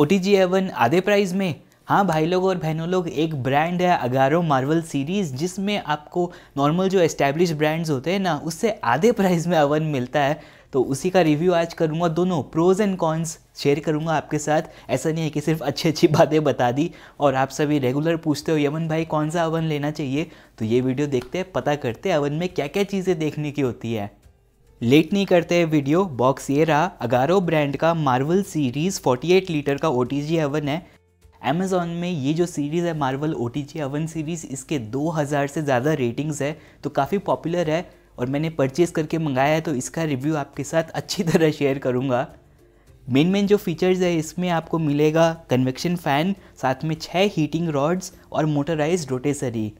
ओ T G oven आधे price में हाँ भाई लोग और बहनों लोग एक ब्रांड है अगारो मार्वल सीरीज़ जिसमें आपको नॉर्मल जो एस्टैब्लिश ब्रांड्स होते हैं ना उससे आधे प्राइस में अवन मिलता है तो उसी का रिव्यू आज करूँगा दोनों प्रोज एंड कॉन्स शेयर करूँगा आपके साथ ऐसा नहीं है कि सिर्फ अच्छी अच्छी बातें बता दी और आप सभी रेगुलर पूछते हो यमन भाई कौन सा अवन लेना चाहिए तो ये वीडियो देखते हैं पता करते हैं अवन में क्या क्या चीज़ें देखने की होती है लेट नहीं करते वीडियो बॉक्स ये रहा अगारो ब्रांड का मार्वल सीरीज़ 48 लीटर का ओ अवन है अमेजोन में ये जो सीरीज़ है मार्वल ओ अवन सीरीज़ इसके 2000 से ज़्यादा रेटिंग्स है तो काफ़ी पॉपुलर है और मैंने परचेज़ करके मंगाया है तो इसका रिव्यू आपके साथ अच्छी तरह शेयर करूँगा मेन मेन जो फीचर्स है इसमें आपको मिलेगा कन्वेक्शन फ़ैन साथ में छः हीटिंग रॉड्स और मोटराइज रोटेसरी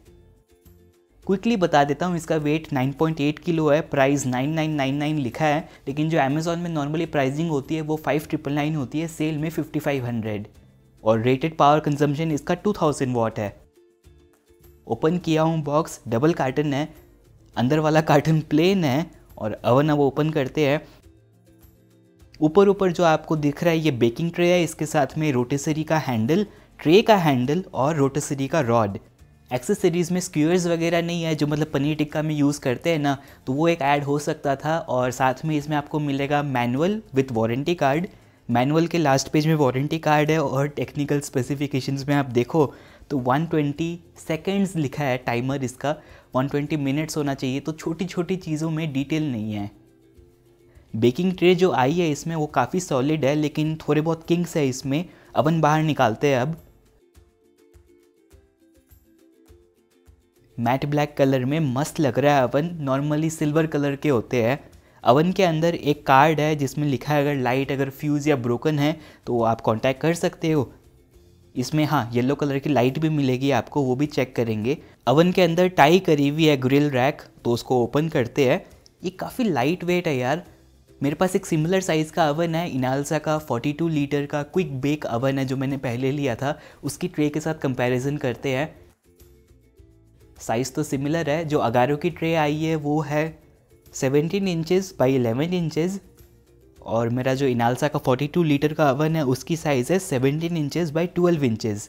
क्विकली बता देता हूँ इसका वेट 9.8 किलो है प्राइस 9999 लिखा है लेकिन जो अमेजोन में नॉर्मली प्राइसिंग होती है वो फाइव ट्रिपल नाइन होती है सेल में 5500 और रेटेड पावर कंजम्पशन इसका 2000 वॉट है ओपन किया हूँ बॉक्स डबल कार्टन है अंदर वाला कार्टन प्लेन है और अवन अब ओपन करते हैं ऊपर ऊपर जो आपको दिख रहा है ये बेकिंग ट्रे है इसके साथ में रोटेसरी का हैंडल ट्रे का हैंडल और रोटेसरी का रॉड एक्सेसरीज़ में स्क्यूअर्स वगैरह नहीं है जो मतलब पनीर टिक्का में यूज़ करते हैं ना तो वो एक ऐड हो सकता था और साथ में इसमें आपको मिलेगा manual with warranty card manual के लास्ट पेज में वारंटी कार्ड है और टेक्निकल स्पेसिफिकेशंस में आप देखो तो 120 सेकेंड्स लिखा है टाइमर इसका 120 मिनट्स होना चाहिए तो छोटी छोटी चीज़ों में डिटेल नहीं है बेकिंग ट्रे जो आई है इसमें वो काफ़ी सॉलिड है लेकिन थोड़े बहुत किंग्स है इसमें अवन बाहर निकालते हैं अब मैट ब्लैक कलर में मस्त लग रहा है अवन नॉर्मली सिल्वर कलर के होते हैं अवन के अंदर एक कार्ड है जिसमें लिखा है अगर लाइट अगर फ्यूज़ या ब्रोकन है तो आप कांटेक्ट कर सकते हो इसमें हाँ येलो कलर की लाइट भी मिलेगी आपको वो भी चेक करेंगे अवन के अंदर टाई करी हुई है ग्रिल रैक तो उसको ओपन करते हैं ये काफ़ी लाइट वेट है यार मेरे पास एक सिमिलर साइज़ का अवन है इनालसा का 42 लीटर का क्विक बेक अवन है जो मैंने पहले लिया था उसकी ट्रे के साथ कंपैरिजन करते हैं साइज़ तो सिमिलर है जो अगारो की ट्रे आई है वो है सेवेंटीन इंचेस बाई 11 इंचेस और मेरा जो इनालसा का 42 लीटर का अवन है उसकी साइज़ है 17 inches by 12 inches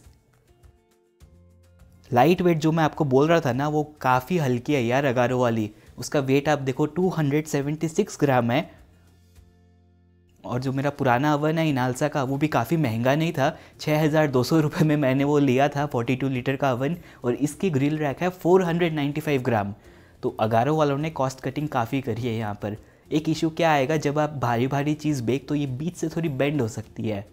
light weight जो मैं आपको बोल रहा था ना वो काफ़ी हल्की है यार अगारो वाली उसका वेट आप देखो 276 ग्राम है और जो मेरा पुराना ओवन है इनालसा का वो भी काफ़ी महंगा नहीं था छः हज़ार दो सौ रुपये में मैंने वो लिया था फोर्टी टू लीटर का ओवन और इसकी ग्रिल रैक है four hundred ninety five gram तो अगारो वालों ने कॉस्ट कटिंग काफ़ी करी है यहाँ पर एक इशू क्या आएगा जब आप भारी भारी चीज़ बेक तो ये बीच से थोड़ी बेंड हो सकती है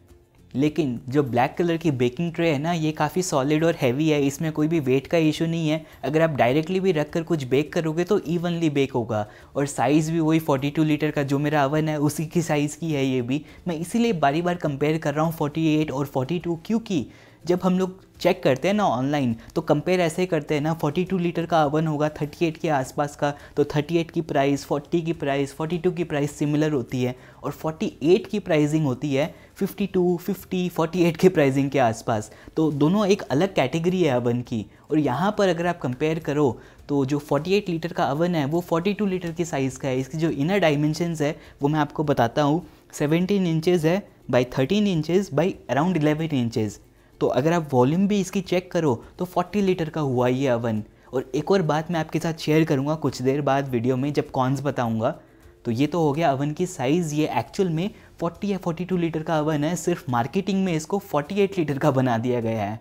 लेकिन जो ब्लैक कलर की बेकिंग ट्रे है ना ये काफ़ी सॉलिड और हैवी है इसमें कोई भी वेट का इशू नहीं है अगर आप डायरेक्टली भी रख कर कुछ बेक करोगे तो इवनली बेक होगा और साइज़ भी वही 42 लीटर का जो मेरा अवन है उसी की साइज़ की है ये भी मैं इसीलिए बारी बार कंपेयर कर रहा हूँ 48 और 42 क्योंकि जब हम लोग चेक करते हैं ना ऑनलाइन तो कंपेयर ऐसे करते हैं ना 42 लीटर का अवन होगा 38 के आसपास का तो 38 की प्राइस 40 की प्राइस 42 की प्राइस सिमिलर होती है और 48 की प्राइसिंग होती है 52, 50, 48 के प्राइसिंग के आसपास तो दोनों एक अलग कैटेगरी है अवन की और यहाँ पर अगर आप कंपेयर करो तो जो 48 लीटर का अवन है वो 42 लीटर की साइज़ का है इसकी जो इनर डायमेंशनस है वो मैं आपको बताता हूँ 17 इंचेस है by 13 inches by around 11 inches तो अगर आप वॉल्यूम भी इसकी चेक करो तो 40 लीटर का हुआ ये अवन और एक और बात मैं आपके साथ शेयर करूँगा कुछ देर बाद वीडियो में जब कॉन्स बताऊँगा तो ये तो हो गया अवन की साइज़ ये एक्चुअल में 40 या 42 लीटर का अवन है सिर्फ मार्केटिंग में इसको 48 लीटर का बना दिया गया है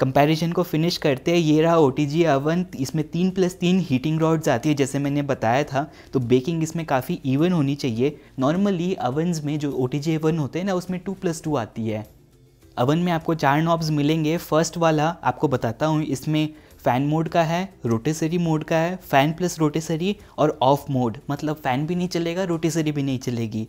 कंपैरिजन को फिनिश करते ये रहा ओ अवन इसमें तीन प्लस तीन हीटिंग रॉड्स आती है जैसे मैंने बताया था तो बेकिंग इसमें काफ़ी इवन होनी चाहिए नॉर्मली अवन्स में जो ओ अवन होते हैं ना उसमें टू प्लस टू आती है अवन में आपको चार नॉब्स मिलेंगे फर्स्ट वाला आपको बताता हूँ इसमें फ़ैन मोड का है रोटेसरी मोड का है फ़ैन प्लस रोटेसरी और ऑफ मोड मतलब फ़ैन भी नहीं चलेगा रोटेसरी भी नहीं चलेगी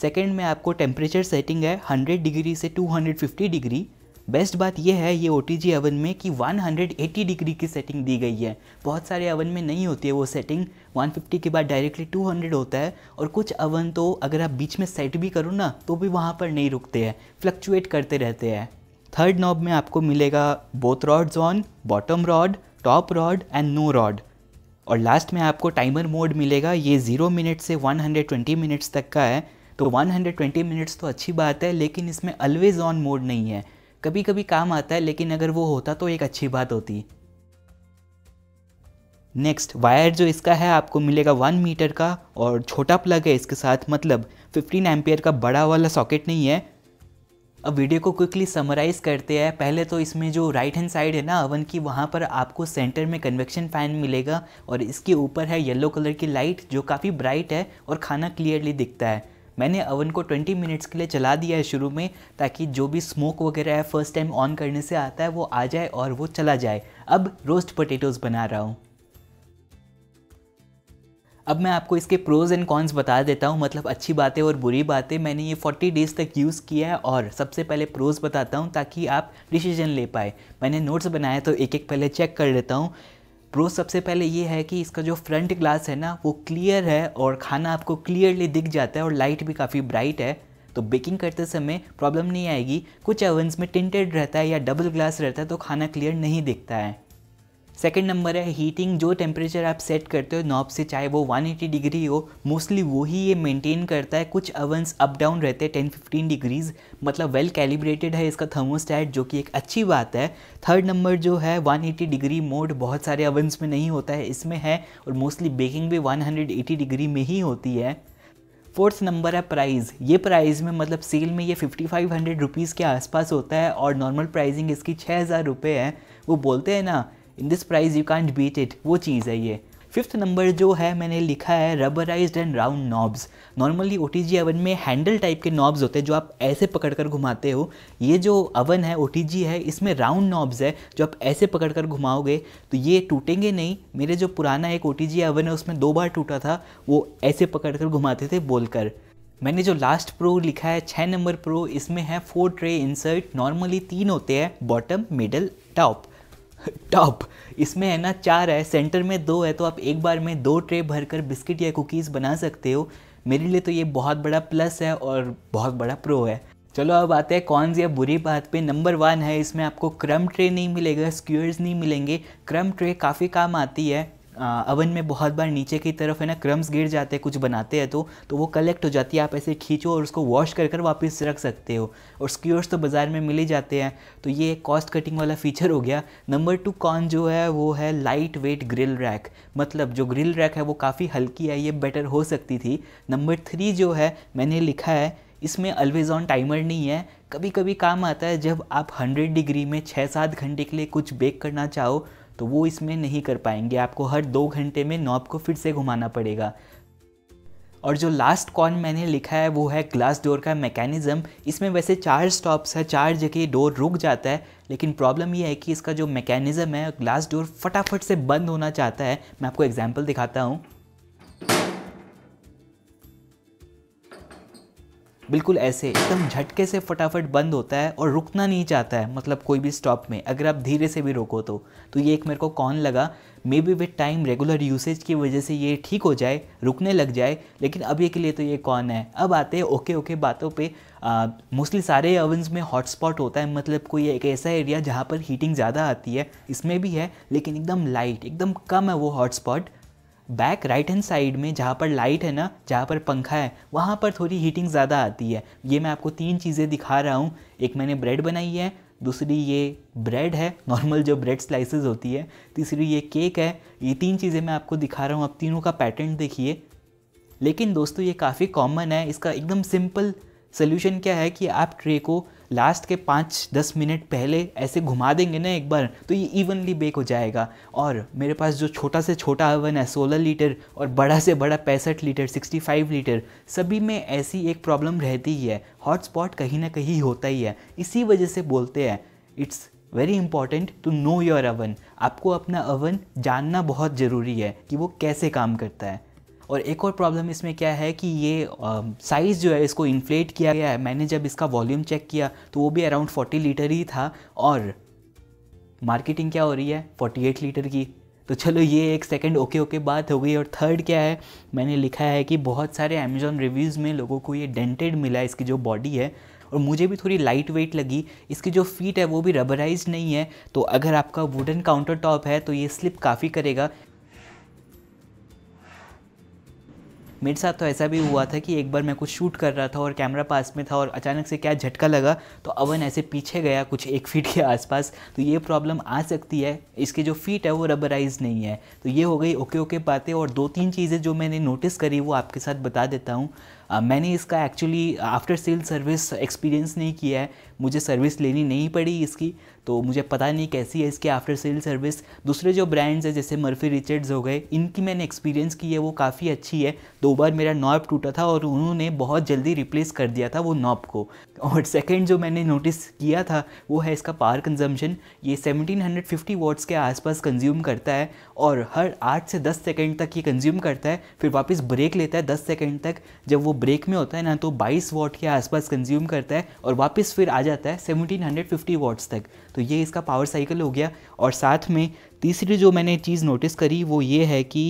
सेकेंड में आपको टेम्परेचर सेटिंग है 100 डिग्री से 250 डिग्री बेस्ट बात यह है ये ओ अवन में कि 180 डिग्री की सेटिंग दी गई है बहुत सारे अवन में नहीं होती है वो सेटिंग 150 के बाद डायरेक्टली 200 होता है और कुछ अवन तो अगर आप बीच में सेट भी करो ना तो भी वहाँ पर नहीं रुकते हैं फ्लक्चुएट करते रहते हैं थर्ड नॉब में आपको मिलेगा both rods on bottom rod top rod and no rod और लास्ट में आपको टाइमर मोड मिलेगा ये ज़ीरो मिनट से 120 मिनट्स तक का है तो 120 मिनट्स तो अच्छी बात है लेकिन इसमें अलवेज ऑन मोड नहीं है कभी कभी काम आता है लेकिन अगर वो होता तो एक अच्छी बात होती नेक्स्ट वायर जो इसका है आपको मिलेगा वन मीटर का और छोटा प्लग है इसके साथ मतलब फिफ्टीन एम्पियर का बड़ा वाला सॉकेट नहीं है अब वीडियो को क्विकली समराइज़ करते हैं पहले तो इसमें जो राइट हैंड साइड है ना अवन की वहाँ पर आपको सेंटर में कन्वेक्शन फ़ैन मिलेगा और इसके ऊपर है येलो कलर की लाइट जो काफ़ी ब्राइट है और खाना क्लियरली दिखता है मैंने अवन को 20 मिनट्स के लिए चला दिया है शुरू में ताकि जो भी स्मोक वगैरह है फर्स्ट टाइम ऑन करने से आता है वो आ जाए और वो चला जाए अब रोस्ट पोटेटोज़ बना रहा हूँ अब मैं आपको इसके प्रोज़ एंड कॉन्स बता देता हूँ मतलब अच्छी बातें और बुरी बातें मैंने ये 40 डेज़ तक यूज़ किया है और सबसे पहले प्रोज़ बताता हूँ ताकि आप डिसीजन ले पाए मैंने नोट्स बनाए तो एक एक पहले चेक कर लेता हूँ प्रो सबसे पहले ये है कि इसका जो फ्रंट ग्लास है ना वो क्लियर है और खाना आपको क्लियरली दिख जाता है और लाइट भी काफ़ी ब्राइट है तो बेकिंग करते समय प्रॉब्लम नहीं आएगी कुछ एवंस में टिंटेड रहता है या डबल ग्लास रहता है तो खाना क्लियर नहीं दिखता है सेकेंड नंबर है हीटिंग जो टेम्परेचर आप सेट करते हो नॉब से चाहे वो 180 डिग्री हो मोस्टली वो ही ये मेंटेन करता है कुछ अवंस अप डाउन रहते हैं टेन फिफ्टीन डिग्रीज़ मतलब वेल well कैलिब्रेटेड है इसका थर्मोस्टैट जो कि एक अच्छी बात है थर्ड नंबर जो है 180 डिग्री मोड बहुत सारे अवंस में नहीं होता है इसमें है और मोस्टली बेकिंग भी वन डिग्री में ही होती है फोर्थ नंबर है प्राइस ये प्राइस में मतलब सेल में ये फिफ्टी फाइव हंड्रेड रुपीज़ के आसपास होता है और नॉर्मल प्राइसिंग इसकी छः हज़ार रुपये है वो बोलते हैं ना in this price you can't beat it वो चीज़ है ये फिफ्थ नंबर जो है मैंने लिखा है rubberise and round knobs normally O T G oven में हैंडल टाइप के नॉब्स होते हैं जो आप ऐसे पकड़ कर घुमाते हो ये जो अवन है ओ टी जी है इसमें राउंड नॉब्स है जो आप ऐसे पकड़ कर घुमाओगे तो ये टूटेंगे नहीं मेरे जो पुराना एक ओ टी जी अवन है उसमें दो बार टूटा था वो ऐसे पकड़ कर घुमाते थे बोलकर मैंने जो लास्ट प्रो लिखा है छः नंबर प्रो इसमें है फोर ट्रे इंसर्ट नॉर्मली तीन होते हैं बॉटम मिडल टॉप टॉप इसमें है ना चार है सेंटर में दो है तो आप एक बार में दो ट्रे भरकर बिस्किट या कुकीज़ बना सकते हो मेरे लिए तो ये बहुत बड़ा प्लस है और बहुत बड़ा प्रो है चलो अब आते हैं कॉन्स या बुरी बात पे नंबर वन है इसमें आपको क्रम ट्रे नहीं मिलेगा स्क्यूअर्स नहीं मिलेंगे क्रम ट्रे काफ़ी काम आती है अवन में बहुत बार नीचे की तरफ है ना क्रम्स गिर जाते हैं कुछ बनाते हैं तो तो वो कलेक्ट हो जाती है आप ऐसे खींचो और उसको वॉश कर कर वापस रख सकते हो और स्क्यूर्स तो बाज़ार में मिल ही जाते हैं तो ये कॉस्ट कटिंग वाला फ़ीचर हो गया नंबर टू कॉन जो है वो है लाइट वेट ग्रिल रैक मतलब जो ग्रिल रैक है वो काफ़ी हल्की है ये बेटर हो सकती थी नंबर थ्री जो है मैंने लिखा है इसमें अलवेज ऑन टाइमर नहीं है कभी कभी काम आता है जब आप 100 डिग्री में छः सात घंटे के लिए कुछ बेक करना चाहो तो वो इसमें नहीं कर पाएंगे आपको हर दो घंटे में नॉब को फिर से घुमाना पड़ेगा और जो लास्ट कॉन मैंने लिखा है वो है ग्लास डोर का मैकेनिज़्म इसमें वैसे चार स्टॉप्स है चार जगह डोर रुक जाता है लेकिन प्रॉब्लम ये है कि इसका जो मैकेनिज़्म है ग्लास डोर फटाफट से बंद होना चाहता है मैं आपको एग्जाम्पल दिखाता हूँ बिल्कुल ऐसे एकदम झटके से फटाफट बंद होता है और रुकना नहीं चाहता है मतलब कोई भी स्टॉप में अगर आप धीरे से भी रोको तो तो ये एक मेरे को कौन लगा maybe with time regular usage की वजह से ये ठीक हो जाए रुकने लग जाए लेकिन अभी के लिए तो ये कौन है अब आते हैं ओके ओके बातों पे मोस्टली सारे ओवन्स में हॉटस्पॉट होता है मतलब कोई एक ऐसा एरिया जहाँ पर हीटिंग ज़्यादा आती है इसमें भी है लेकिन एकदम लाइट एकदम कम है वो hotspot back right hand side में जहाँ पर लाइट है ना जहाँ पर पंखा है वहाँ पर थोड़ी हीटिंग ज़्यादा आती है ये मैं आपको तीन चीज़ें दिखा रहा हूँ एक मैंने ब्रेड बनाई है दूसरी ये ब्रेड है नॉर्मल जो ब्रेड स्लाइसेस होती है तीसरी ये केक है ये तीन चीज़ें मैं आपको दिखा रहा हूँ आप तीनों का पैटर्न देखिए लेकिन दोस्तों ये काफ़ी कॉमन है इसका एकदम सिंपल सोल्यूशन क्या है कि आप ट्रे को लास्ट के पाँच दस मिनट पहले ऐसे घुमा देंगे ना एक बार तो ये इवनली बेक हो जाएगा और मेरे पास जो छोटा से छोटा ओवन है सोलह लीटर और बड़ा से बड़ा पैंसठ लीटर सिक्सटी फाइव लीटर सभी में ऐसी एक प्रॉब्लम रहती ही है हॉट स्पॉट कहीं ना कहीं होता ही है इसी वजह से बोलते हैं it's very important to know your oven आपको अपना ओवन जानना बहुत ज़रूरी है कि वो कैसे काम करता है और एक और प्रॉब्लम इसमें क्या है कि ये साइज़ जो है इसको इन्फ्लेट किया गया है मैंने जब इसका वॉल्यूम चेक किया तो वो भी अराउंड 40 लीटर ही था और मार्केटिंग क्या हो रही है 48 लीटर की तो चलो ये एक सेकंड ओके ओके बात हो गई और थर्ड क्या है मैंने लिखा है कि बहुत सारे अमेजोन रिव्यूज़ में लोगों को ये डेंटेड मिला इसकी जो बॉडी है और मुझे भी थोड़ी लाइट वेट लगी इसकी जो फीट है वो भी रबराइज नहीं है तो अगर आपका वुडन काउंटर टॉप है तो ये स्लिप काफ़ी करेगा मेरे साथ तो ऐसा भी हुआ था कि एक बार मैं कुछ शूट कर रहा था और कैमरा पास में था और अचानक से क्या झटका लगा तो अवन ऐसे पीछे गया कुछ एक फीट के आसपास तो ये प्रॉब्लम आ सकती है इसके जो फीट है वो रबराइज नहीं है तो ये हो गई ओके ओके बातें और दो तीन चीज़ें जो मैंने नोटिस करी वो आपके साथ बता देता हूँ मैंने इसका actually after sale service experience नहीं किया है मुझे सर्विस लेनी नहीं पड़ी इसकी तो मुझे पता नहीं कैसी है इसकी आफ्टर सेल सर्विस दूसरे जो ब्रांड्स हैं जैसे मर्फी रिचर्ड्स हो गए इनकी मैंने एक्सपीरियंस की है वो काफ़ी अच्छी है दो बार मेरा नॉब टूटा था और उन्होंने बहुत जल्दी रिप्लेस कर दिया था वो नॉब को और सेकेंड जो मैंने नोटिस किया था वो है इसका पावर कंजम्पशन ये 1750 हंड्रेड के आसपास कंज्यूम करता है और हर आठ से दस सेकेंड तक ये कंज्यूम करता है फिर वापस ब्रेक लेता है दस सेकेंड तक जब वो ब्रेक में होता है ना तो 22 वॉट के आसपास कंज्यूम करता है और वापस फिर आ जाता है 1750 वॉट्स तक तो ये इसका पावर साइकिल हो गया और साथ में तीसरी जो मैंने चीज़ नोटिस करी वो ये है कि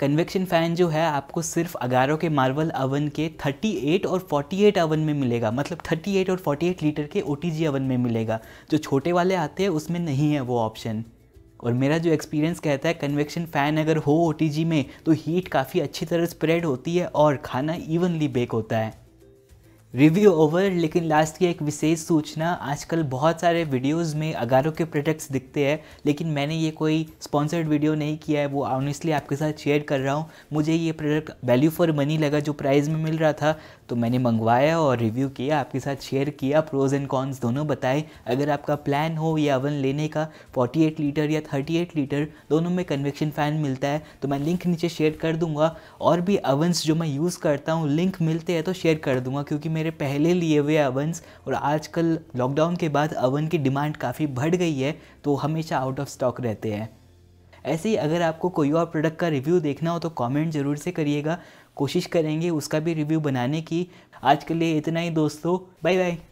कन्वेक्शन फ़ैन जो है आपको सिर्फ अगारो के मार्वल अवन के 38 और 48 अवन में मिलेगा मतलब 38 और 48 लीटर के ओ अवन में मिलेगा जो छोटे वाले आते हैं उसमें नहीं है वो ऑप्शन और मेरा जो एक्सपीरियंस कहता है कन्वेक्शन फ़ैन अगर हो ओ में तो हीट काफ़ी अच्छी तरह स्प्रेड होती है और खाना इवनली बेक होता है रिव्यू ओवर लेकिन लास्ट की एक विशेष सूचना आजकल बहुत सारे वीडियोस में अगारो के प्रोडक्ट्स दिखते हैं लेकिन मैंने ये कोई स्पॉन्सर्ड वीडियो नहीं किया है वो ऑनेस्टली आपके साथ शेयर कर रहा हूँ मुझे ये प्रोडक्ट वैल्यू फॉर मनी लगा जो प्राइस में मिल रहा था तो मैंने मंगवाया और रिव्यू किया आपके साथ शेयर किया प्रोज एंड कॉन्स दोनों बताए अगर आपका प्लान हो ये अवन लेने का 48 लीटर या 38 लीटर दोनों में कन्वेक्शन फ़ैन मिलता है तो मैं लिंक नीचे शेयर कर दूंगा और भी अवन्स जो मैं यूज़ करता हूँ लिंक मिलते हैं तो शेयर कर दूंगा क्योंकि मैं मेरे पहले लिए हुए अवन्स और आजकल लॉकडाउन के बाद अवन की डिमांड काफ़ी बढ़ गई है तो हमेशा आउट ऑफ स्टॉक रहते हैं ऐसे ही अगर आपको कोई और प्रोडक्ट का रिव्यू देखना हो तो कमेंट ज़रूर से करिएगा कोशिश करेंगे उसका भी रिव्यू बनाने की आज के लिए इतना ही दोस्तों बाय बाय